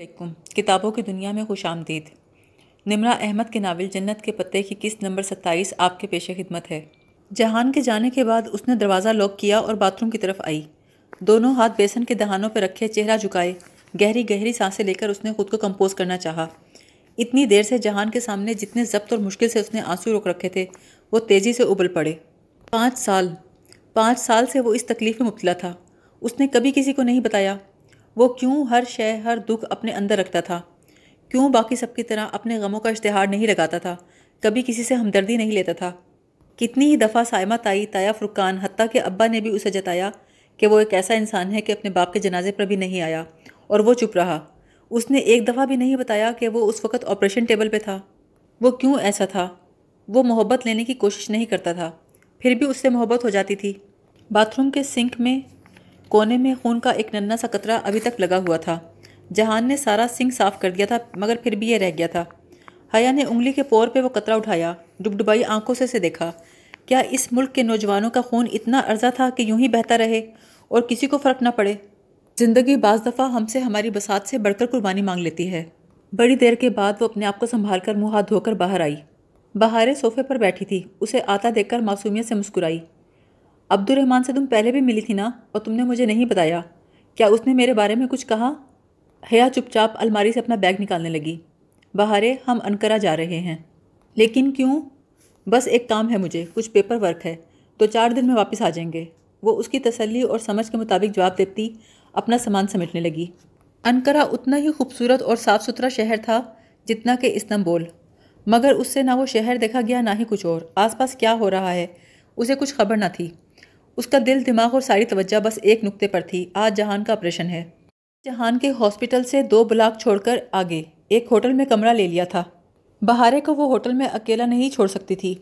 अलैक्म किताबों की दुनिया में खुश आमदीद निमरा अहमद के नावल जन्नत के पत्ते की किस्त नंबर सत्ताईस आपके पेशे खिदमत है जहान के जाने के बाद उसने दरवाज़ा लॉक किया और बाथरूम की तरफ आई दोनों हाथ बेसन के दहानों पर रखे चेहरा झुकाए गहरी गहरी सांसें लेकर उसने खुद को कंपोज करना चाहा इतनी देर से जहान के सामने जितने जब्त और मुश्किल से उसने आंसू रोक रखे थे वो तेज़ी से उबल पड़े पाँच साल पाँच साल से वो इस तकलीफ़ में मुबला था उसने कभी किसी को नहीं बताया वो क्यों हर शय हर दुख अपने अंदर रखता था क्यों बाकी सबकी तरह अपने गमों का इश्तहार नहीं लगाता था कभी किसी से हमदर्दी नहीं लेता था कितनी ही दफ़ा सायमा ताई ताया फुरकान हती के अब्बा ने भी उसे जताया कि वो एक ऐसा इंसान है कि अपने बाप के जनाजे पर भी नहीं आया और वो चुप रहा उसने एक दफ़ा भी नहीं बताया कि वो उस वक़्त ऑपरेशन टेबल पे था वो क्यों ऐसा था वो मोहब्बत लेने की कोशिश नहीं करता था फिर भी उससे मोहब्बत हो जाती थी बाथरूम के सिंक में कोने में खून का एक नन्ना सा कतरा अभी तक लगा हुआ था जहान ने सारा सिंह साफ कर दिया था मगर फिर भी यह रह गया था हया ने उंगली के पोर पे वो कतरा उठाया डुबडुबाई आंखों से से देखा क्या इस मुल्क के नौजवानों का खून इतना अर्जा था कि यूं ही बहता रहे और किसी को फ़र्क ना पड़े ज़िंदगी बाज़ दफ़ा हमसे हमारी बसात से बढ़कर कुर्बानी मांग लेती है बड़ी देर के बाद वो अपने आप को संभाल कर मुँह हाथ धोकर बाहर आई बहारे सोफे पर बैठी थी उसे आता देखकर मासूमियत से मुस्कुराई अब्दुलरहमान से तुम पहले भी मिली थी ना और तुमने मुझे नहीं बताया क्या उसने मेरे बारे में कुछ कहा हया चुपचाप अलमारी से अपना बैग निकालने लगी बहारे हम अनकरा जा रहे हैं लेकिन क्यों बस एक काम है मुझे कुछ पेपर वर्क है तो चार दिन में वापस आ जाएंगे वो उसकी तसल्ली और समझ के मुताबिक जवाब देती अपना सामान समेटने लगी अनकरा उतना ही खूबसूरत और साफ़ सुथरा शहर था जितना कि इस्तंबोल मगर उससे ना वो शहर देखा गया ना ही कुछ और आसपास क्या हो रहा है उसे कुछ खबर ना थी उसका दिल दिमाग और सारी तवज्जो बस एक नुक्ते पर थी आज जहान का ऑपरेशन है जहान के हॉस्पिटल से दो ब्लाक छोड़कर आगे एक होटल में कमरा ले लिया था बहारे को वो होटल में अकेला नहीं छोड़ सकती थी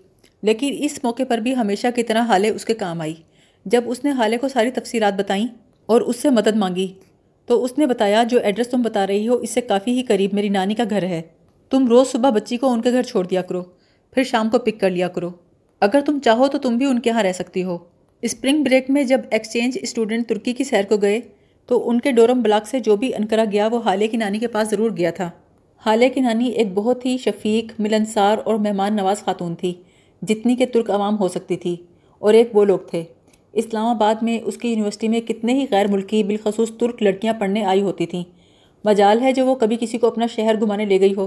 लेकिन इस मौके पर भी हमेशा की तरह हाले उसके काम आई जब उसने हाले को सारी तफसीलात बताईं और उससे मदद मांगी तो उसने बताया जो एड्रेस तुम बता रही हो इससे काफ़ी ही करीब मेरी नानी का घर है तुम रोज़ सुबह बच्ची को उनके घर छोड़ दिया करो फिर शाम को पिक कर लिया करो अगर तुम चाहो तो तुम भी उनके यहाँ रह सकती हो स्प्रिंग ब्रेक में जब एक्सचेंज स्टूडेंट तुर्की की सैर को गए तो उनके डोरम ब्लॉक से जो भी अनकरा गया वो हाले की नानी के पास ज़रूर गया था हाले की नानी एक बहुत ही शफीक मिलनसार और मेहमान नवाज खातून थी जितनी के तुर्क आवाम हो सकती थी और एक वो लोग थे इस्लामाबाद में उसकी यूनिवर्सिटी में कितने ही गैर मुल्की बिलखसूस तुर्क लड़कियाँ पढ़ने आई होती थीं मजाल है जो वो कभी किसी को अपना शहर घुमाने ले गई हो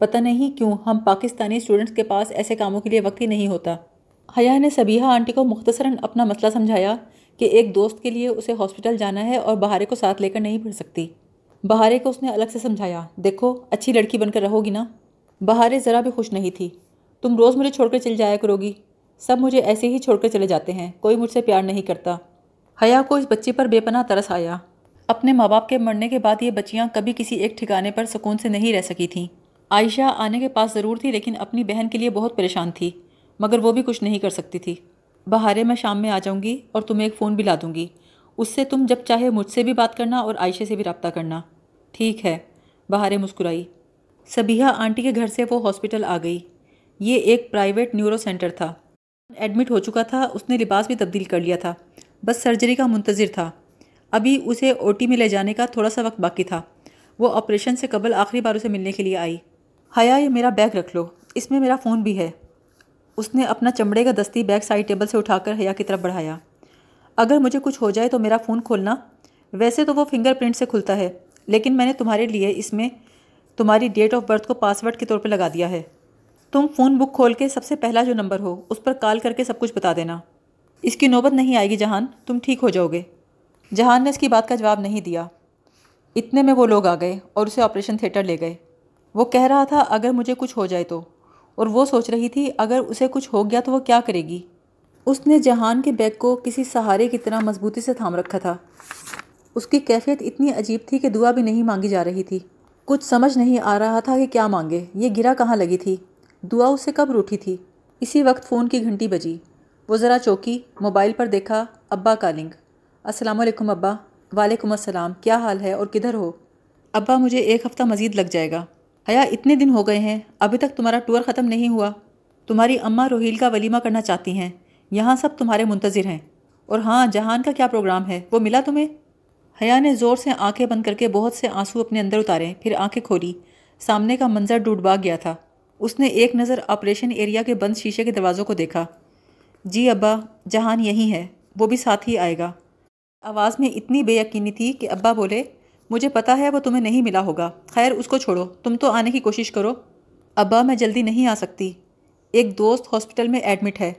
पता नहीं क्यों हम पाकिस्तानी स्टूडेंट्स के पास ऐसे कामों के लिए वक्त ही नहीं होता हया ने सबीहा आंटी को मुख्तसरा अपना मसला समझाया कि एक दोस्त के लिए उसे हॉस्पिटल जाना है और बहारे को साथ लेकर नहीं भर सकती बहारे को उसने अलग से समझाया देखो अच्छी लड़की बनकर रहोगी ना बहारे ज़रा भी खुश नहीं थी तुम रोज़ मुझे छोड़कर चल जाया करोगी सब मुझे ऐसे ही छोड़कर चले जाते हैं कोई मुझसे प्यार नहीं करता हया को इस बच्ची पर बेपना तरस आया अपने माँ बाप के मरने के बाद ये बच्चियाँ कभी किसी एक ठिकाने पर सुकून से नहीं रह सकी थीं आयशा आने के पास ज़रूर थी लेकिन अपनी बहन के लिए बहुत परेशान थी मगर वो भी कुछ नहीं कर सकती थी बहारे मैं शाम में आ जाऊँगी और तुम्हें एक फ़ोन भी ला दूँगी उससे तुम जब चाहे मुझसे भी बात करना और आयशे से भी रबता करना ठीक है बहारे मुस्कुराई सबिया आंटी के घर से वो हॉस्पिटल आ गई ये एक प्राइवेट न्यूरो सेंटर था एडमिट हो चुका था उसने लिबास भी तब्दील कर लिया था बस सर्जरी का मुंतज़र था अभी उसे टी में ले जाने का थोड़ा सा वक्त बाकी था वो ऑपरेशन से कबल आखिरी बार उसे मिलने के लिए आई हया ये मेरा बैग रख लो इसमें मेरा फ़ोन भी है उसने अपना चमड़े का दस्ती बैक साइड टेबल से उठाकर हया की तरफ बढ़ाया अगर मुझे कुछ हो जाए तो मेरा फ़ोन खोलना वैसे तो वो फिंगरप्रिंट से खुलता है लेकिन मैंने तुम्हारे लिए इसमें तुम्हारी डेट ऑफ बर्थ को पासवर्ड के तौर पर लगा दिया है तुम फ़ोन बुक खोल के सबसे पहला जो नंबर हो उस पर कॉल करके सब कुछ बता देना इसकी नौबत नहीं आएगी जहान तुम ठीक हो जाओगे जहान ने इसकी बात का जवाब नहीं दिया इतने में वो लोग आ गए और उसे ऑपरेशन थिएटर ले गए वो कह रहा था अगर मुझे कुछ हो जाए तो और वो सोच रही थी अगर उसे कुछ हो गया तो वह क्या करेगी उसने जहान के बैग को किसी सहारे की तरह मजबूती से थाम रखा था उसकी कैफियत इतनी अजीब थी कि दुआ भी नहीं मांगी जा रही थी कुछ समझ नहीं आ रहा था कि क्या मांगे ये गिरा कहाँ लगी थी दुआ उससे कब रूठी थी इसी वक्त फ़ोन की घंटी बजी वो ज़रा चौकी मोबाइल पर देखा अब्बा कालिंग लिंक अस्सलाम वालेकुम अब्बा वालेकुम अस्सलाम क्या हाल है और किधर हो अब्बा मुझे एक हफ़्ता मज़ीद लग जाएगा हया इतने दिन हो गए हैं अभी तक तुम्हारा टूर ख़त्म नहीं हुआ तुम्हारी अम्मा रोहिल का वलीमा करना चाहती हैं यहाँ सब तुम्हारे मुंतज़र हैं और हाँ जहान का क्या प्रोग्राम है वो मिला तुम्हें हया ने ज़ोर से आंखें बंद करके बहुत से आंसू अपने अंदर उतारे फिर आंखें खोली सामने का मंजर डूबा गया था उसने एक नज़र ऑपरेशन एरिया के बंद शीशे के दरवाज़ों को देखा जी अब्बा जहान यहीं है वो भी साथ ही आएगा आवाज़ में इतनी बेयकीनी थी कि अब्बा बोले मुझे पता है वो तुम्हें नहीं मिला होगा खैर उसको छोड़ो तुम तो आने की कोशिश करो अब्बा मैं जल्दी नहीं आ सकती एक दोस्त हॉस्पिटल में एडमिट है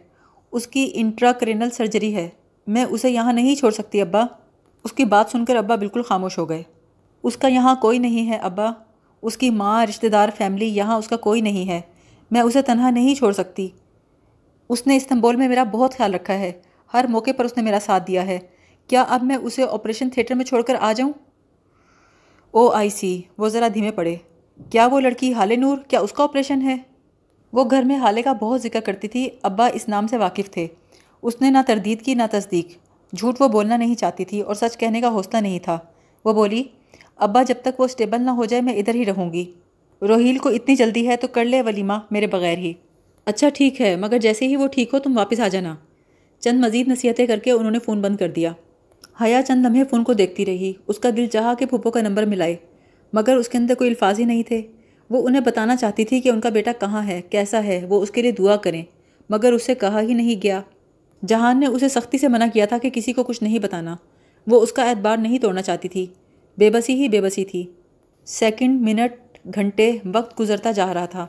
उसकी इंट्राक्रेनल सर्जरी है मैं उसे यहाँ नहीं छोड़ सकती अब्बा उसकी बात सुनकर अब्बा बिल्कुल खामोश हो गए उसका यहाँ कोई नहीं है अब्बा उसकी माँ रिश्तेदार फैमिली यहाँ उसका कोई नहीं है मैं उसे तनहा नहीं छोड़ सकती उसने इस्तंबुल में मेरा बहुत ख्याल रखा है हर मौके पर उसने मेरा साथ दिया है क्या अब मैं उसे ऑपरेशन थिएटर में छोड़कर आ जाऊँ ओ आई सी वो ज़रा धीमे पड़े क्या वो लड़की हाले नूर क्या उसका ऑपरेशन है वो घर में हाले का बहुत जिक्र करती थी अब्बा इस नाम से वाकिफ़ थे उसने ना तरदीद की ना तस्दीक झूठ वो बोलना नहीं चाहती थी और सच कहने का हौसला नहीं था वो बोली अब्बा जब तक वो स्टेबल ना हो जाए मैं इधर ही रहूँगी रोहिल को इतनी जल्दी है तो कर ले वलीमा मेरे बगैर ही अच्छा ठीक है मगर जैसे ही वो ठीक हो तुम वापस आ जाना चंद मज़ीद नसीहतें करके उन्होंने फ़ोन बंद कर दिया हया चंद लम्हे फ़ोन को देखती रही उसका दिल चाहा कि फूफो का नंबर मिलाए मगर उसके अंदर कोई अल्फाज ही नहीं थे वो उन्हें बताना चाहती थी कि उनका बेटा कहाँ है कैसा है वो उसके लिए दुआ करें मगर उससे कहा ही नहीं गया जहान ने उसे सख्ती से मना किया था कि किसी को कुछ नहीं बताना वो उसका एतबार नहीं तोड़ना चाहती थी बेबसी ही बेबसी थी सेकंड मिनट घंटे वक्त गुजरता जा रहा था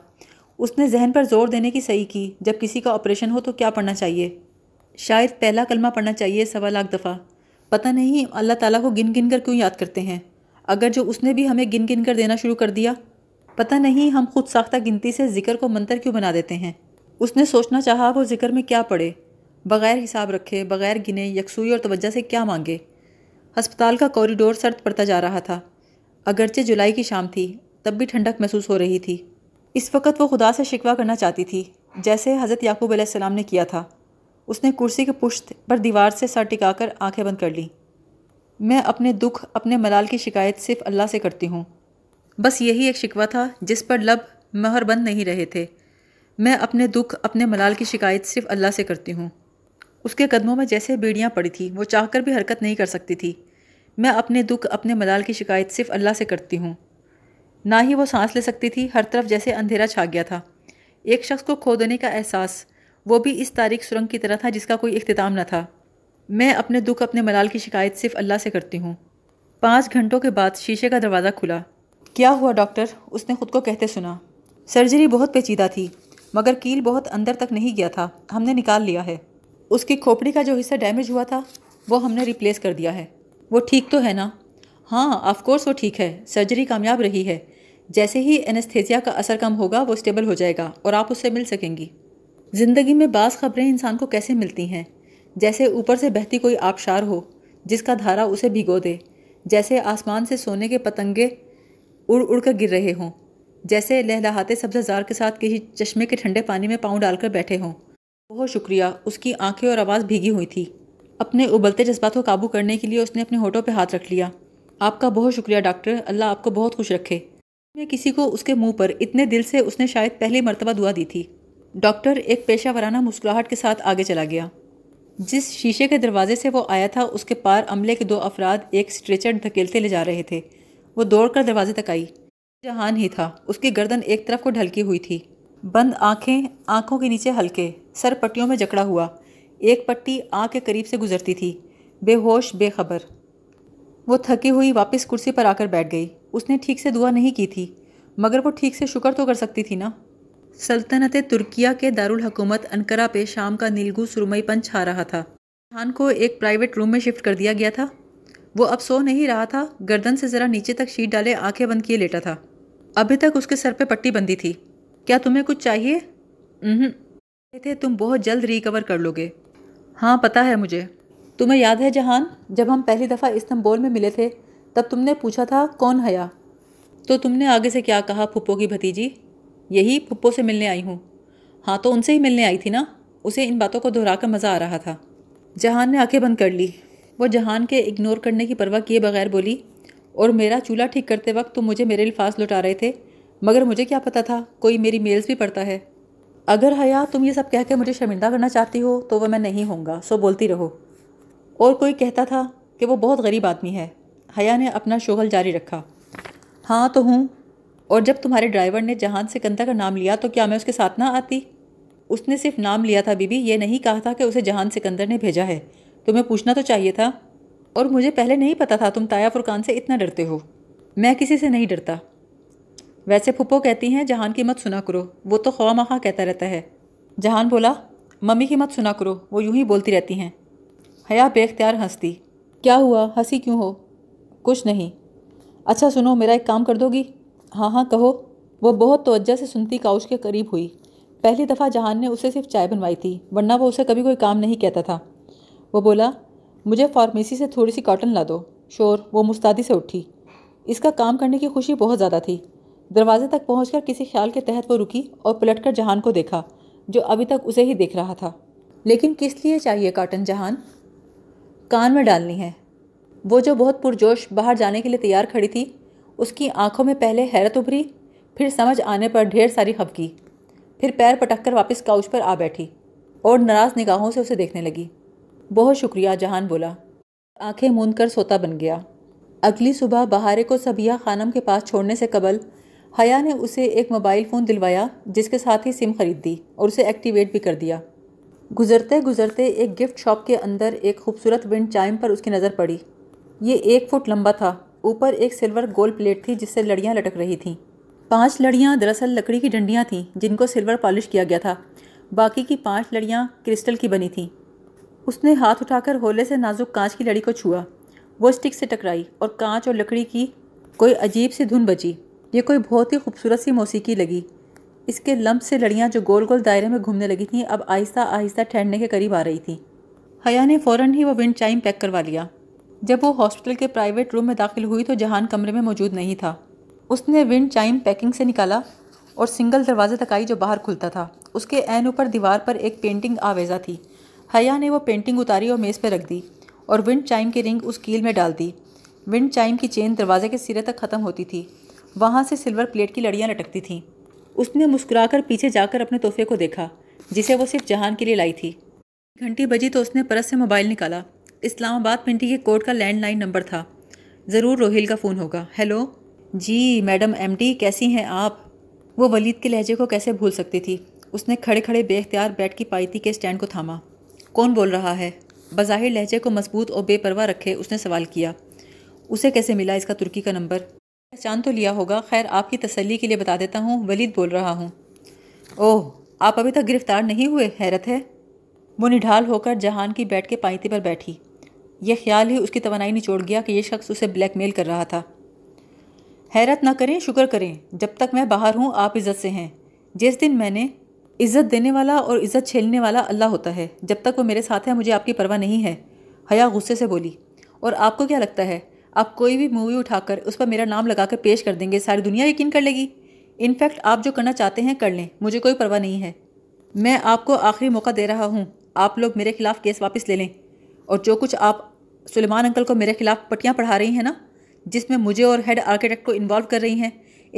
उसने जहन पर जोर देने की सही की जब किसी का ऑपरेशन हो तो क्या पढ़ना चाहिए शायद पहला कलमा पढ़ना चाहिए सवा लाख दफ़ा पता नहीं अल्लाह ताला को गिन गिन कर क्यों याद करते हैं अगर जो उसने भी हमें गिन गिन कर देना शुरू कर दिया पता नहीं हम खुद साख्ता गिनती से ज़िक्र को मंतर क्यों बना देते हैं उसने सोचना चाहा वो ज़िक्र में क्या पड़े बग़ैर हिसाब रखे बग़ैर गिने यकसुई और तवज्जा से क्या मांगे हस्पताल का कॉरिडोर सर्द पड़ता जा रहा था अगरचे जुलाई की शाम थी तब भी ठंडक महसूस हो रही थी इस वक्त वो खुदा से शिकवा करना चाहती थी जैसे हज़रत याकूब ने किया था उसने कुर्सी के पुश्त पर दीवार से सर टिकाकर आंखें बंद कर ली मैं अपने दुख अपने मलाल की शिकायत सिर्फ अल्लाह से करती हूँ बस यही एक शिकवा था जिस पर लब महर बंद नहीं रहे थे मैं अपने दुख अपने मलाल की शिकायत सिर्फ अल्लाह से करती हूँ उसके कदमों में जैसे बेड़ियाँ पड़ी थी वो चाह भी हरकत नहीं कर सकती थी मैं अपने दुख अपने मलाल की शिकायत सिर्फ अल्लाह से करती हूँ ना ही वो सांस ले सकती थी हर तरफ जैसे अंधेरा छा गया था एक शख्स को खो देने का एहसास वो भी इस तारीख सुरंग की तरह था जिसका कोई अख्ताम न था मैं अपने दुख अपने मलाल की शिकायत सिर्फ अल्लाह से करती हूँ पाँच घंटों के बाद शीशे का दरवाज़ा खुला क्या हुआ डॉक्टर उसने खुद को कहते सुना सर्जरी बहुत पेचीदा थी मगर कील बहुत अंदर तक नहीं गया था हमने निकाल लिया है उसकी खोपड़ी का जो हिस्सा डैमेज हुआ था वो हमने रिप्लेस कर दिया है वो ठीक तो है ना हाँ ऑफकोर्स वो ठीक है सर्जरी कामयाब रही है जैसे ही एनेस्थेजिया का असर कम होगा वो स्टेबल हो जाएगा और आप उससे मिल सकेंगी ज़िंदगी में बास खबरें इंसान को कैसे मिलती हैं जैसे ऊपर से बहती कोई आबशार हो जिसका धारा उसे भिगो दे जैसे आसमान से सोने के पतंगे उड़ उड़ कर गिर रहे हों जैसे लहलाहाते सब्जाजार के साथ किसी चश्मे के ठंडे पानी में पाँव डालकर बैठे हों बहुत शुक्रिया उसकी आंखें और आवाज़ भीगी हुई थी अपने उबलते जज्बात को काबू करने के लिए उसने अपने होठों पर हाथ रख लिया आपका बहुत शुक्रिया डॉक्टर अल्लाह आपको बहुत खुश रखे मैं किसी को उसके मुंह पर इतने दिल से उसने शायद पहली मरतबा दुआ दी थी डॉक्टर एक पेशा वराना मुस्कुराहट के साथ आगे चला गया जिस शीशे के दरवाजे से वो आया था उसके पार अमले के दो अफराद एक स्ट्रेचर धकेलते ले जा रहे थे वो दौड़कर दरवाजे तक आई जहान ही था उसकी गर्दन एक तरफ को ढलकी हुई थी बंद आंखें आंखों के नीचे हल्के सर पट्टियों में जकड़ा हुआ एक पट्टी आँख के करीब से गुजरती थी बेहोश बेखबर वो थकी हुई वापस कुर्सी पर आकर बैठ गई उसने ठीक से दुआ नहीं की थी मगर वो ठीक से शुक्र तो कर सकती थी ना सल्तनत तुर्किया के दारुल हकूमत अनकरा पे शाम का नीलगू सुरमईपन छा रहा था खान को एक प्राइवेट रूम में शिफ्ट कर दिया गया था वो अब सो नहीं रहा था गर्दन से ज़रा नीचे तक शीट डाले आंखें बंद किए लेटा था अभी तक उसके सर पे पट्टी बंदी थी क्या तुम्हें कुछ चाहिए थे तुम बहुत जल्द रिकवर कर लोगे हाँ पता है मुझे तुम्हें याद है जहान जब हम पहली दफ़ा इस्तंबोल में मिले थे तब तुमने पूछा था कौन हया तो तुमने आगे से क्या कहा फुप्पो की भतीजी यही पुप्पो से मिलने आई हूँ हाँ तो उनसे ही मिलने आई थी ना उसे इन बातों को दोहरा कर मज़ा आ रहा था जहान ने आंखें बंद कर ली वो जहान के इग्नोर करने की परवाह किए बगैर बोली और मेरा चूल्हा ठीक करते वक्त तुम तो मुझे मेरे अल्फाज लुटा रहे थे मगर मुझे क्या पता था कोई मेरी मेल्स भी पढ़ता है अगर हया तुम ये सब कह के मुझे शर्मिंदा करना चाहती हो तो वह मैं नहीं होंगे सो बोलती रहो और कोई कहता था कि वो बहुत गरीब आदमी है हया ने अपना शोगल जारी रखा हाँ तो हूँ और जब तुम्हारे ड्राइवर ने जहान सिकंदा का नाम लिया तो क्या मैं उसके साथ ना आती उसने सिर्फ नाम लिया था बीबी ये नहीं कहा था कि उसे जहान सिकंदर ने भेजा है तुम्हें पूछना तो चाहिए था और मुझे पहले नहीं पता था तुम ताया फुरकान से इतना डरते हो मैं किसी से नहीं डरता वैसे फुप्पो कहती हैं जहान की मत सुना करो वो तो ख्वा महा कहता रहता है जहान बोला मम्मी की मत सुना करो वो यूं ही बोलती रहती हैं हया बेख्तियार हंसती क्या हुआ हंसी क्यों हो कुछ नहीं अच्छा सुनो मेरा एक काम कर दोगी हाँ हाँ कहो वो बहुत तोज्जा से सुनती काउच के करीब हुई पहली दफ़ा जहान ने उसे सिर्फ चाय बनवाई थी वरना वो उसे कभी कोई काम नहीं कहता था वो बोला मुझे फार्मेसी से थोड़ी सी कॉटन ला दो शोर वो मुस्तादी से उठी इसका काम करने की खुशी बहुत ज़्यादा थी दरवाजे तक पहुँच किसी ख्याल के तहत वो रुकी और पलट कर जहान को देखा जो अभी तक उसे ही देख रहा था लेकिन किस लिए चाहिए कॉटन जहान कान में डालनी है वो जो बहुत पुरजोश बाहर जाने के लिए तैयार खड़ी थी उसकी आंखों में पहले हैरत उभरी फिर समझ आने पर ढेर सारी हबकी फिर पैर पटक कर वापस काउच पर आ बैठी और नाराज़ निगाहों से उसे देखने लगी बहुत शुक्रिया जहान बोला आंखें मूंद कर सोता बन गया अगली सुबह बहारे को सबिया खानम के पास छोड़ने से कबल हया ने उसे एक मोबाइल फ़ोन दिलवाया जिसके साथ ही सिम खरीद दी और उसे एक्टिवेट भी कर दिया गुजरते गुजरते एक गिफ्ट शॉप के अंदर एक खूबसूरत विंड चाइम पर उसकी नज़र पड़ी ये एक फुट लंबा था ऊपर एक सिल्वर गोल प्लेट थी जिससे लड़ियाँ लटक रही थीं पांच लड़ियाँ दरअसल लकड़ी की डंडियाँ थीं जिनको सिल्वर पॉलिश किया गया था बाकी की पांच लड़ियाँ क्रिस्टल की बनी थीं उसने हाथ उठाकर होले से नाजुक कांच की लड़ी को छुआ वो स्टिक से टकराई और कांच और लकड़ी की कोई अजीब सी धुन बची ये कोई बहुत ही खूबसूरत सी मौसीकी लगी इसके लम्ब से लड़ियाँ जो गोल गोल दायरे में घूमने लगी थीं अब आहिस्ता आहिस्ता ठहरने के करीब आ रही थीं हया ने फ़ौरन ही वो विंड चाइम पैक करवा लिया जब वो हॉस्पिटल के प्राइवेट रूम में दाखिल हुई तो जहान कमरे में मौजूद नहीं था उसने विंड चाइम पैकिंग से निकाला और सिंगल दरवाजे तक आई जो बाहर खुलता था उसके एन ऊपर दीवार पर एक पेंटिंग आवेजा थी हया ने वो पेंटिंग उतारी और मेज़ पर रख दी और विंड चाइम की रिंग उस कील में डाल दी विंड चाइम की चेन दरवाजे के सिरे तक ख़त्म होती थी वहाँ से सिल्वर प्लेट की लड़ियाँ लटकती थीं उसने मुस्कुराकर पीछे जाकर अपने तोहफे को देखा जिसे वो सिर्फ जहान के लिए लाई थी घंटी बजी तो उसने परस से मोबाइल निकाला इस्लामाबाद पिंटी के कोर्ट का लैंडलाइन नंबर था ज़रूर रोहिल का फ़ोन होगा हेलो जी मैडम एमडी कैसी हैं आप वो वलीद के लहजे को कैसे भूल सकती थी उसने खड़े खड़े बेख्तियार बैट की पाइती के स्टैंड को थामा कौन बोल रहा है बज़ाहिर लहजे को मजबूत और बेपरवाह रखे उसने सवाल किया उसे कैसे मिला इसका तुर्की का नंबर पहचान तो लिया होगा खैर आपकी तसल्ली के लिए बता देता हूँ वलीद बोल रहा हूँ ओह आप अभी तक गिरफ्तार नहीं हुए हैरत है वो निढाल होकर जहान की बैठ के पाइती पर बैठी यह ख्याल ही उसकी तोानाई निचोड़ गया कि यह शख्स उसे ब्लैकमेल कर रहा था हैरत ना करें शुक्र करें जब तक मैं बाहर हूँ आप इज़्ज़त से हैं जिस दिन मैंने इज़्ज़त देने वाला और इज़्ज़त छेलने वाला अल्लाह होता है जब तक वो मेरे साथ है मुझे आपकी परवाह नहीं है हया गुस्से से बोली और आपको क्या लगता है आप कोई भी मूवी उठाकर उस पर मेरा नाम लगाकर पेश कर देंगे सारी दुनिया यकीन कर लेगी इनफैक्ट आप जो करना चाहते हैं कर लें मुझे कोई परवाह नहीं है मैं आपको आखिरी मौका दे रहा हूँ आप लोग मेरे खिलाफ़ केस वापस ले लें और जो कुछ आप सुलेमान अंकल को मेरे खिलाफ पटियाँ पढ़ा रही हैं ना जिसमें मुझे और हेड आर्किटेक्ट को इन्वॉल्व कर रही हैं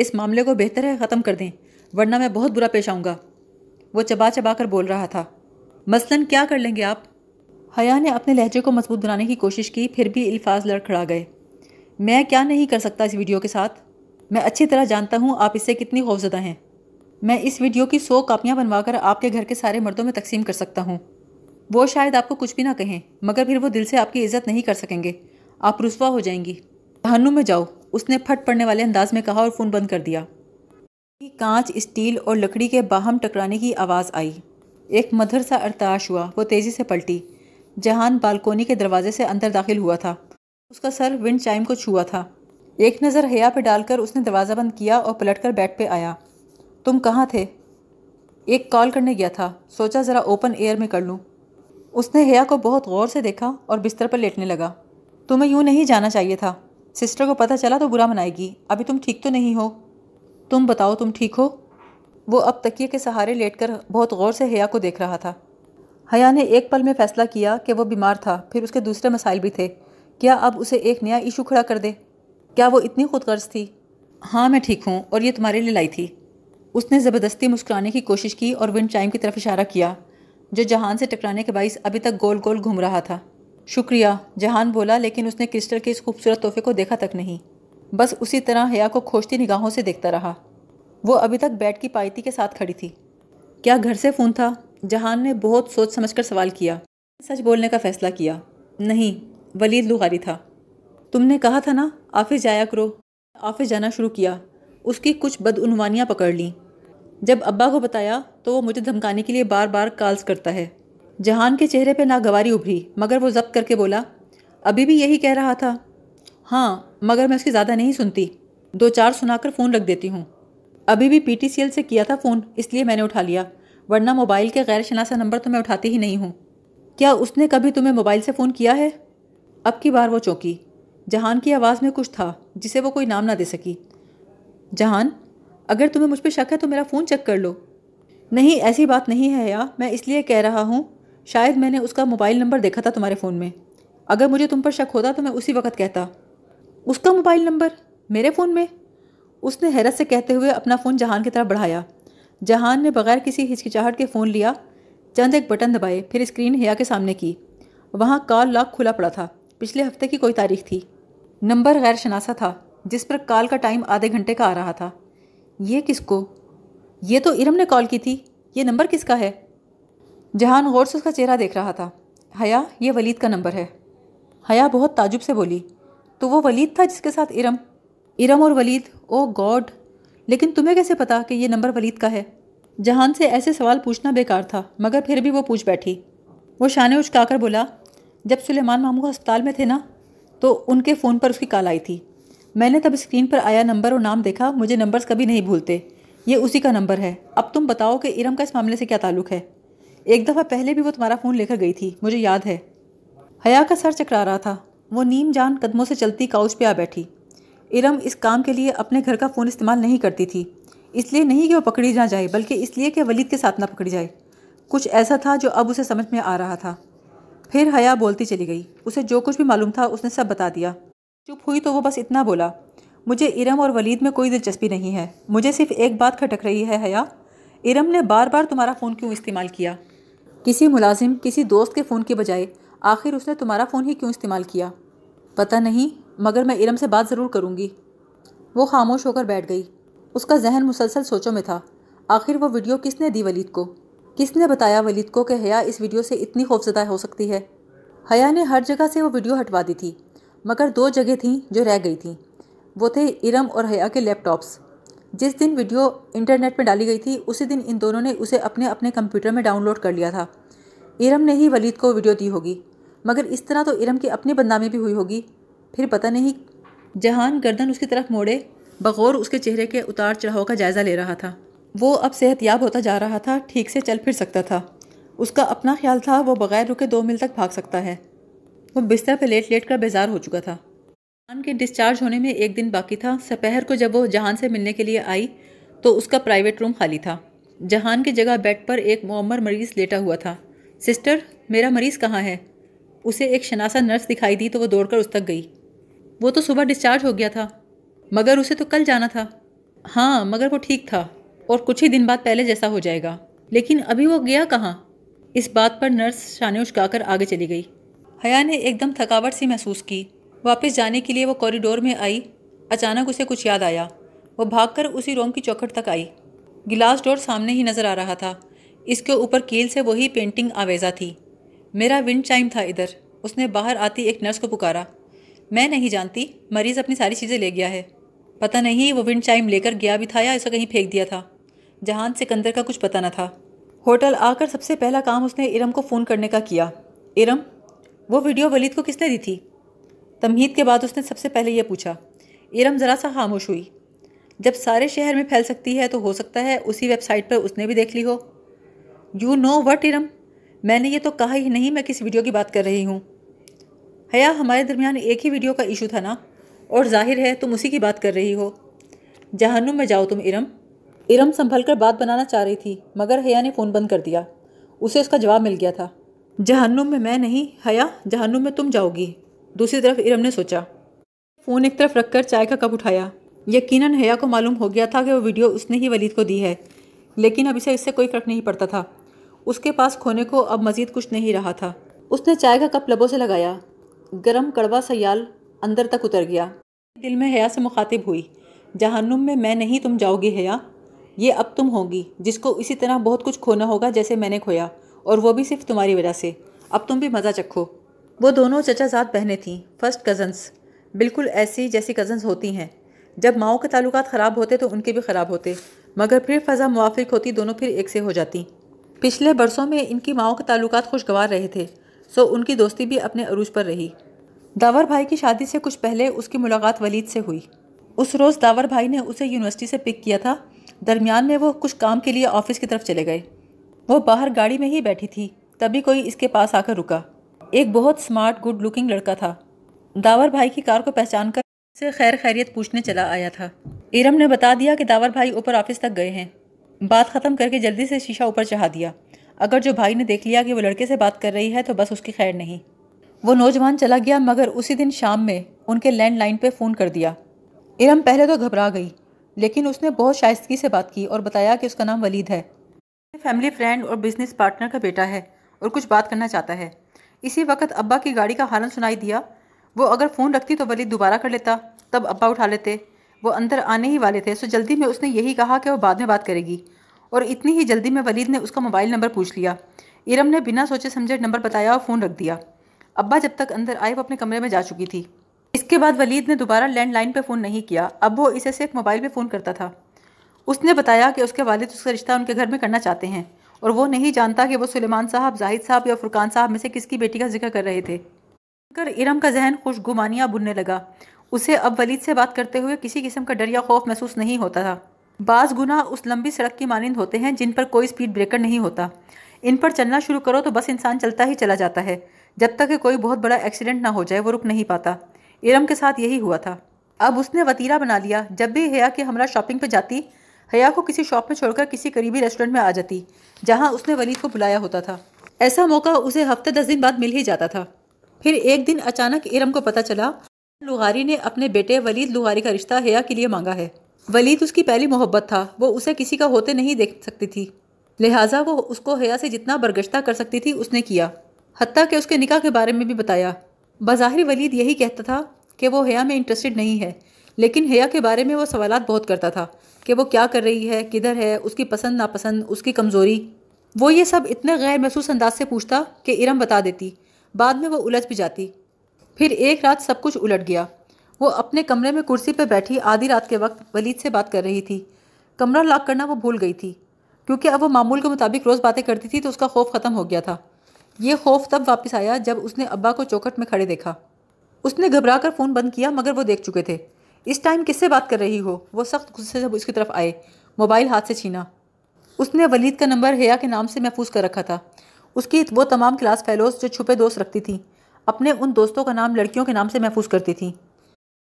इस मामले को बेहतर है ख़त्म कर दें वरना मैं बहुत बुरा पेश आऊँगा वो चबा चबा कर बोल रहा था मसलन क्या कर लेंगे आप हया ने अपने लहजे को मजबूत बनाने की कोशिश की फिर भी अल्फाज लड़खड़ा गए मैं क्या नहीं कर सकता इस वीडियो के साथ मैं अच्छी तरह जानता हूँ आप इससे कितनी खौफजदा हैं मैं इस वीडियो की सौ कापियाँ बनवा कर आपके घर के सारे मर्दों में तकसीम कर सकता हूँ वो शायद आपको कुछ भी ना कहें मगर फिर वो दिल से आपकी इज्जत नहीं कर सकेंगे आप रुसवा हो जाएंगी जहनुम में जाओ उसने फट पड़ने वाले अंदाज में कहा और फ़ोन बंद कर दिया कांच स्टील और लकड़ी के बाहम टकराने की आवाज़ आई एक मधर सा अरताश हुआ वो तेज़ी से पलटी जहान बालकोनी के दरवाजे से अंदर दाखिल हुआ था उसका सर विंड चाइम को छुआ था एक नज़र हया पर डालकर उसने दरवाज़ा बंद किया और पलटकर बेड पे आया तुम कहाँ थे एक कॉल करने गया था सोचा ज़रा ओपन एयर में कर लूँ उसने हया को बहुत गौर से देखा और बिस्तर पर लेटने लगा तुम्हें यूँ नहीं जाना चाहिए था सिस्टर को पता चला तो बुरा मनाएगी अभी तुम ठीक तो नहीं हो तुम बताओ तुम ठीक हो वो अब तकिए के सहारे लेटकर बहुत गौर से हया को देख रहा था हया ने एक पल में फ़ैसला किया कि वो बीमार था फिर उसके दूसरे मसाइल भी थे क्या अब उसे एक नया इशू खड़ा कर दे क्या वो इतनी खुदगर्ज थी हाँ मैं ठीक हूँ और ये तुम्हारे लिए लाई थी उसने ज़बरदस्ती मुस्कुराने की कोशिश की और विंड चाइम की तरफ इशारा किया जो जहान से टकराने के बाइस अभी तक गोल गोल घूम रहा था शुक्रिया जहान बोला लेकिन उसने क्रिस्टल के इस खूबसूरत तोहफे को देखा तक नहीं बस उसी तरह हया को खोजती निगाहों से देखता रहा वो अभी तक बैट की पायती के साथ खड़ी थी क्या घर से फ़ोन था जहान ने बहुत सोच समझ कर सवाल किया सच बोलने का फ़ैसला किया नहीं वलीद लुगारी था तुमने कहा था ना ऑफिस जाया करो ऑफिस जाना शुरू किया उसकी कुछ बदनवानियाँ पकड़ लीं जब अब्बा को बताया तो वो मुझे धमकाने के लिए बार बार कॉल्स करता है जहान के चेहरे पर नागवारी उभरी मगर वो जब्त करके बोला अभी भी यही कह रहा था हाँ मगर मैं उसकी ज़्यादा नहीं सुनती दो चार सुनाकर फ़ोन रख देती हूँ अभी भी एल से किया था फ़ोन इसलिए मैंने उठा लिया वरना मोबाइल के गैर शनासा नंबर तो मैं उठाती ही नहीं हूँ क्या उसने कभी तुम्हें मोबाइल से फ़ोन किया है अब की बार वो चौंकी जहान की आवाज़ में कुछ था जिसे वो कोई नाम ना दे सकी जहान अगर तुम्हें मुझ पर शक है तो मेरा फ़ोन चेक कर लो नहीं ऐसी बात नहीं है या मैं इसलिए कह रहा हूँ शायद मैंने उसका मोबाइल नंबर देखा था तुम्हारे फ़ोन में अगर मुझे तुम पर शक होता तो मैं उसी वक्त कहता उसका मोबाइल नंबर मेरे फ़ोन में उसने हैरत से कहते हुए अपना फ़ोन जहान की तरफ बढ़ाया जहान ने बगैर किसी हिचकिचाहट के फ़ोन लिया चंद एक बटन दबाए फिर स्क्रीन हया के सामने की वहाँ कॉल लॉक खुला पड़ा था पिछले हफ्ते की कोई तारीख थी नंबर गैर शनासा था जिस पर कॉल का टाइम आधे घंटे का आ रहा था ये किसको ये तो इरम ने कॉल की थी ये नंबर किसका है जहान गौर से उसका चेहरा देख रहा था हया ये वलीद का नंबर है हया बहुत ताजुब से बोली तो वो वलीद था जिसके साथ इरम इरम और वलीद ओ गॉड लेकिन तुम्हें कैसे पता कि ये नंबर वलीद का है जहान से ऐसे सवाल पूछना बेकार था मगर फिर भी वो पूछ बैठी वो शान उचकाकर बोला जब सुलेमान मामू अस्पताल में थे ना तो उनके फ़ोन पर उसकी कॉल आई थी मैंने तब स्क्रीन पर आया नंबर और नाम देखा मुझे नंबर्स कभी नहीं भूलते ये उसी का नंबर है अब तुम बताओ कि इरम का इस मामले से क्या ताल्लुक है एक दफ़ा पहले भी वो तुम्हारा फ़ोन लेकर गई थी मुझे याद है हया का सर चकरा रहा था वो नीम जान कदमों से चलती काउच पे आ बैठी इरम इस काम के लिए अपने घर का फ़ोन इस्तेमाल नहीं करती थी इसलिए नहीं कि वो पकड़ी ना जाए बल्कि इसलिए कि वलीद के साथ ना पकड़ी जाए कुछ ऐसा था जो अब उसे समझ में आ रहा था फिर हया बोलती चली गई उसे जो कुछ भी मालूम था उसने सब बता दिया चुप हुई तो वो बस इतना बोला मुझे इरम और वलीद में कोई दिलचस्पी नहीं है मुझे सिर्फ एक बात खटक रही है हया इरम ने बार बार तुम्हारा फ़ोन क्यों इस्तेमाल किया किसी मुलाजिम किसी दोस्त के फ़ोन के बजाय आखिर उसने तुम्हारा फ़ोन ही क्यों इस्तेमाल किया पता नहीं मगर मैं इरम से बात ज़रूर करूँगी वो खामोश होकर बैठ गई उसका जहन मुसलसल सोचों में था आखिर वो वीडियो किसने दी वलीद को किसने बताया वलीद को कि हया इस वीडियो से इतनी खौफजदा हो सकती है हया ने हर जगह से वो वीडियो हटवा दी थी मगर दो जगह थीं जो रह गई थी वो थे इरम और हया के लैपटॉप्स जिस दिन वीडियो इंटरनेट में डाली गई थी उसी दिन इन दोनों ने उसे अपने अपने कंप्यूटर में डाउनलोड कर लिया था इरम ने ही वलीद को वीडियो दी होगी मगर इस तरह तो इरम की अपनी बदनामी भी हुई होगी फिर पता नहीं जहान गर्दन उसकी तरफ मोड़े बगौर उसके चेहरे के उतार चढ़ाव का जायज़ा ले रहा था वो अब सेहतयाब होता जा रहा था ठीक से चल फिर सकता था उसका अपना ख्याल था वो बग़ैर रुके दो मील तक भाग सकता है वो बिस्तर पर लेट लेट कर बेजार हो चुका था जान के डिस्चार्ज होने में एक दिन बाकी था सपहर को जब वो जहान से मिलने के लिए आई तो उसका प्राइवेट रूम खाली था जहान की जगह बेड पर एक मम्मर मरीज़ लेटा हुआ था सिस्टर मेरा मरीज़ कहाँ है उसे एक शनासा नर्स दिखाई दी तो वो दौड़कर उस तक गई वो तो सुबह डिस्चार्ज हो गया था मगर उसे तो कल जाना था हाँ मगर वो ठीक था और कुछ ही दिन बाद पहले जैसा हो जाएगा लेकिन अभी वो गया कहाँ इस बात पर नर्स शानोश गाकर आगे चली गई हया ने एकदम थकावट सी महसूस की वापस जाने के लिए वो कॉरिडोर में आई अचानक उसे कुछ याद आया वो भागकर उसी रोम की चौखट तक आई गिलास डोर सामने ही नज़र आ रहा था इसके ऊपर कील से वही पेंटिंग आवेज़ा थी मेरा विंड टाइम था इधर उसने बाहर आती एक नर्स को पुकारा मैं नहीं जानती मरीज़ अपनी सारी चीज़ें ले गया है पता नहीं वो विंड चाइम लेकर गया भी था या इसे कहीं फेंक दिया था जहान सिकंदर का कुछ पता न था होटल आकर सबसे पहला काम उसने इरम को फ़ोन करने का किया इरम वो वीडियो वलीद को किसने दी थी तमहीद के बाद उसने सबसे पहले यह पूछा इरम ज़रा सा खामोश हुई जब सारे शहर में फैल सकती है तो हो सकता है उसी वेबसाइट पर उसने भी देख ली हो यू नो वट इरम मैंने ये तो कहा ही नहीं मैं किस वीडियो की बात कर रही हूँ हया हमारे दरमियान एक ही वीडियो का इशू था ना और जाहिर है तुम उसी की बात कर रही हो जहनुम में जाओ तुम इरम इरम संभल कर बात बनाना चाह रही थी मगर हया ने फ़ोन बंद कर दिया उसे उसका जवाब मिल गया था जहन्नुम में मैं नहीं हया जहन्नुम में तुम जाओगी दूसरी तरफ इरम ने सोचा फ़ोन एक तरफ रखकर चाय का कप उठाया यकीनन हया को मालूम हो गया था कि वो वीडियो उसने ही वलीद को दी है लेकिन अब इसे इससे कोई फ़र्क नहीं पड़ता था उसके पास खोने को अब मज़ीद कुछ नहीं रहा था उसने चाय का कप लबों से लगाया गरम कड़वा सयाल अंदर तक उतर गया दिल में हया से मुखातिब हुई जहन्नुम में मैं नहीं तुम जाओगी हया ये अब तुम होगी जिसको इसी तरह बहुत कुछ खोना होगा जैसे मैंने खोया और वो भी सिर्फ तुम्हारी वजह से अब तुम भी मज़ा चखो वो दोनों चचाजात बहनें थीं फर्स्ट कज़न्स बिल्कुल ऐसी जैसी कज़न्स होती हैं जब माओ के ताल्लुक ख़राब होते तो उनके भी ख़राब होते मगर फिर फ़ज़ा मुआफ़ होती दोनों फिर एक से हो जाती पिछले बरसों में इनकी माओ के ताल्लुक खुशगवार रहे थे सो उनकी दोस्ती भी अपने अरूज पर रही दावर भाई की शादी से कुछ पहले उसकी मुलाकात वलीद से हुई उस रोज़ दावर भाई ने उसे यूनिवर्सिटी से पिक किया था दरमियान में वो कुछ काम के लिए ऑफिस की तरफ चले गए वो बाहर गाड़ी में ही बैठी थी तभी कोई इसके पास आकर रुका एक बहुत स्मार्ट गुड लुकिंग लड़का था दावर भाई की कार को पहचान कर से खैर खैरियत पूछने चला आया था इरम ने बता दिया कि दावर भाई ऊपर ऑफिस तक गए हैं बात ख़त्म करके जल्दी से शीशा ऊपर चढ़ा दिया अगर जो भाई ने देख लिया कि वो लड़के से बात कर रही है तो बस उसकी खैर नहीं वो नौजवान चला गया मगर उसी दिन शाम में उनके लैंडलाइन पर फ़ोन कर दिया इरम पहले तो घबरा गई लेकिन उसने बहुत शाइस्तगी से बात की और बताया कि उसका नाम वलीद है फैमिली फ्रेंड और बिजनेस पार्टनर का बेटा है और कुछ बात करना चाहता है इसी वक्त अब्बा की गाड़ी का हालन सुनाई दिया वो अगर फ़ोन रखती तो वली दोबारा कर लेता तब अब्बा उठा लेते वो अंदर आने ही वाले थे सो जल्दी में उसने यही कहा कि वो बाद में बात करेगी और इतनी ही जल्दी में वलीद ने उसका मोबाइल नंबर पूछ लिया इरम ने बिना सोचे समझे नंबर बताया और फ़ोन रख दिया अब्बा जब तक अंदर आए वो अपने कमरे में जा चुकी थी इसके बाद वलीद ने दोबारा लैंडलाइन पर फ़ोन नहीं किया अब वो इसे सिर्फ मोबाइल पर फ़ोन करता था उसने बताया कि उसके वालिद उसका रिश्ता उनके घर में करना चाहते हैं और वो नहीं जानता कि वो सुलेमान साहब जाहिद साहब या फुरकान साहब में से किसकी बेटी का जिक्र कर रहे थे सुनकर इरम का जहन खुशगुमानियाँ बुनने लगा उसे अब वलीद से बात करते हुए किसी किस्म का डर या खौफ महसूस नहीं होता था बास गुना उस लंबी सड़क की मानंद होते हैं जिन पर कोई स्पीड ब्रेकर नहीं होता इन पर चलना शुरू करो तो बस इंसान चलता ही चला जाता है जब तक कि कोई बहुत बड़ा एक्सीडेंट ना हो जाए वो रुक नहीं पाता इरम के साथ यही हुआ था अब उसने वतीरा बना लिया जब भी हया कि हमरा शॉपिंग पर जाती हया को किसी शॉप में छोड़कर किसी करीबी रेस्टोरेंट में आ जाती जहाँ उसने वलीद को बुलाया होता था ऐसा मौका उसे हफ्ते दस दिन बाद मिल ही जाता था फिर एक दिन अचानक इरम को पता चला लुहारी ने अपने बेटे वलीद लुहारी का रिश्ता हया के लिए मांगा है वलीद उसकी पहली मोहब्बत था वो उसे किसी का होते नहीं देख सकती थी लिहाजा वो उसको हया से जितना बरगश्ता कर सकती थी उसने किया हती के उसके निकाह के बारे में भी बताया बाहिर वलीद यही कहता था कि वो हया में इंटरेस्टेड नहीं है लेकिन हया के बारे में वो सवाल बहुत करता था कि वो क्या कर रही है किधर है उसकी पसंद नापसंद उसकी कमज़ोरी वो ये सब इतने गैर महसूस अंदाज से पूछता कि इरम बता देती बाद में वो उलझ भी जाती फिर एक रात सब कुछ उलट गया वो अपने कमरे में कुर्सी पर बैठी आधी रात के वक्त वलीद से बात कर रही थी कमरा लॉक करना वो भूल गई थी क्योंकि अब वो मामूल के मुताबिक रोज़ बातें करती थी तो उसका खौफ ख़त्म हो गया था ये खौफ तब वापस आया जब उसने अब्बा को चौखट में खड़े देखा उसने घबरा कर फ़ोन बंद किया मगर वो देख चुके थे इस टाइम किससे बात कर रही हो वो सख्त गुस्से से उसकी तरफ आए मोबाइल हाथ से छीना उसने वलीद का नंबर हया के नाम से महफूज कर रखा था उसकी वो तमाम क्लास फेलोज जो छुपे दोस्त रखती थी अपने उन दोस्तों का नाम लड़कियों के नाम से महफूज करती थी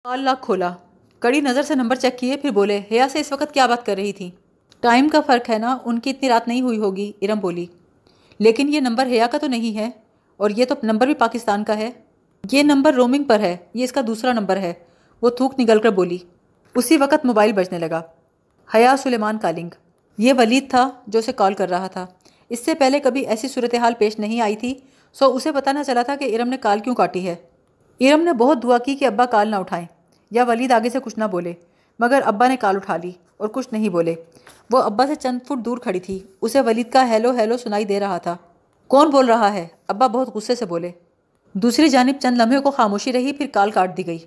कॉल लॉक खोला कड़ी नज़र से नंबर चेक किए फिर बोले हया से इस वक्त क्या बात कर रही थी टाइम का फ़र्क है ना उनकी इतनी रात नहीं हुई होगी इरम बोली लेकिन ये नंबर हया का तो नहीं है और ये तो नंबर भी पाकिस्तान का है ये नंबर रोमिंग पर है ये इसका दूसरा नंबर है वो थूक निकल कर बोली उसी वक्त मोबाइल बजने लगा हया सुलेमान कालिंग ये वलीद था जो उसे कॉल कर रहा था इससे पहले कभी ऐसी सूरत हाल पेश नहीं आई थी सो उसे पता ना चला था कि इरम ने कॉल क्यों काटी है इरम ने बहुत दुआ की कि अब्बा कॉल ना उठाएं या वलीद आगे से कुछ ना बोले मगर अब्बा ने कॉल उठा ली और कुछ नहीं बोले वो अब्बा से चंद फुट दूर खड़ी थी उसे वलीद का हेलो हेलो सुनाई दे रहा था कौन बोल रहा है अब्बा बहुत गुस्से से बोले दूसरी जानब चंद लम्हे को खामोशी रही फिर काल काट दी गई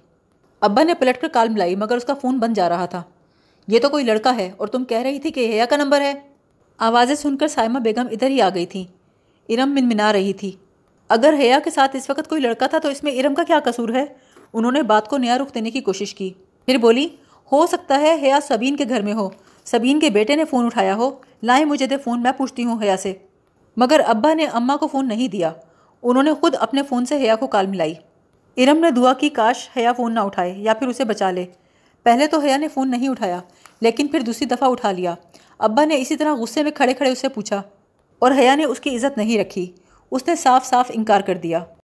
अब्बा ने पलट कर काल मिलाई मगर उसका फ़ोन बंद जा रहा था ये तो कोई लड़का है और तुम कह रही थी कि हेया का नंबर है आवाज़ें सुनकर साइमा बेगम इधर ही आ गई थी इरम मिनमिना रही थी अगर हया के साथ इस वक्त कोई लड़का था तो इसमें इरम का क्या कसूर है उन्होंने बात को नया रुख देने की कोशिश की फिर बोली हो सकता है हया सबीन के घर में हो सबीन के बेटे ने फ़ोन उठाया हो लाए मुझे दे फ़ोन मैं पूछती हूँ हया से मगर अब्बा ने अम्मा को फ़ोन नहीं दिया उन्होंने खुद अपने फ़ोन से हेया को काल मिलाई इरम ने दुआ की काश हया फ़ोन ना उठाए या फिर उसे बचा ले पहले तो हया ने फ़ोन नहीं उठाया लेकिन फिर दूसरी दफ़ा उठा लिया अब्बा ने इसी तरह गुस्से में खड़े खड़े उसे पूछा और हया ने उसकी इज़्ज़त नहीं रखी उसने साफ साफ इनकार कर दिया